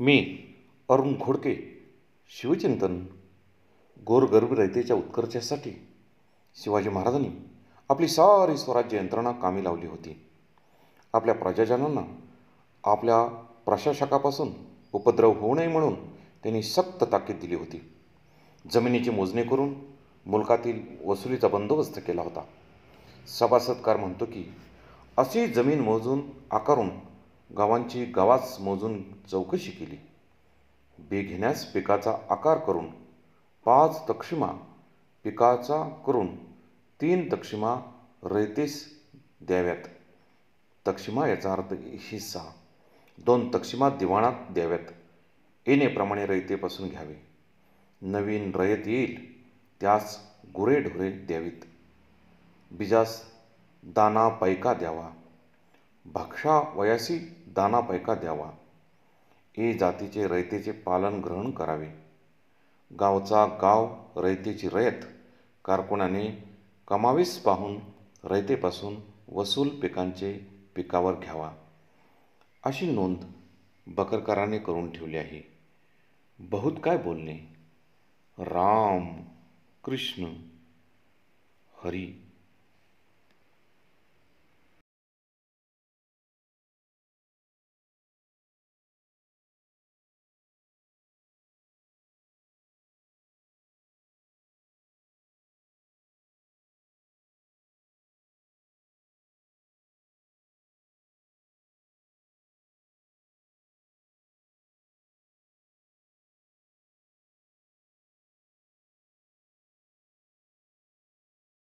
मी अरुण घोडके शिवचिंतन गोरगरीब रहितेच्या उत्कर्षासाठी शिवाजी महाराजांनी आपली सारी स्वराज्य यंत्रणा कामी लावली होती आपल्या प्रजाजनांना आपल्या प्रशासकापासून उपद्रव होऊ नये म्हणून त्यांनी सक्त ताकीद दिली होती जमिनीची मोजणी करून मुलकातील वसुलीचा बंदोबस्त केला होता सभासदकार म्हणतो की अशी जमीन मोजून आकारून गावांची गावास मोजून चौकशी केली बी घेण्यास पिकाचा आकार करून पाच तक्षिमा पिकाचा करून तीन तक्षिमा रेतीस द्याव्यात दक्षिमा याचा अर्थ हिस्सा दोन तक्षिमा दिवाणात द्याव्यात येणेप्रमाणे रयतेपासून घ्यावे नवीन रयत येईल त्यास गुरेढोरे द्यावीत बीजास दाना पैका द्यावा भक्षा वयासी दाना पैका द्यावा ए जातीचे रयतेचे पालन ग्रहण करावे गावचा गाव रयतेची रयत कारकुणाने कमावीस पाहून रयतेपासून वसूल पिकांचे पिकावर घ्यावा अशी नोंद बकरकराने करून ठेवली आहे बहुत काय बोलणे राम कृष्ण हरी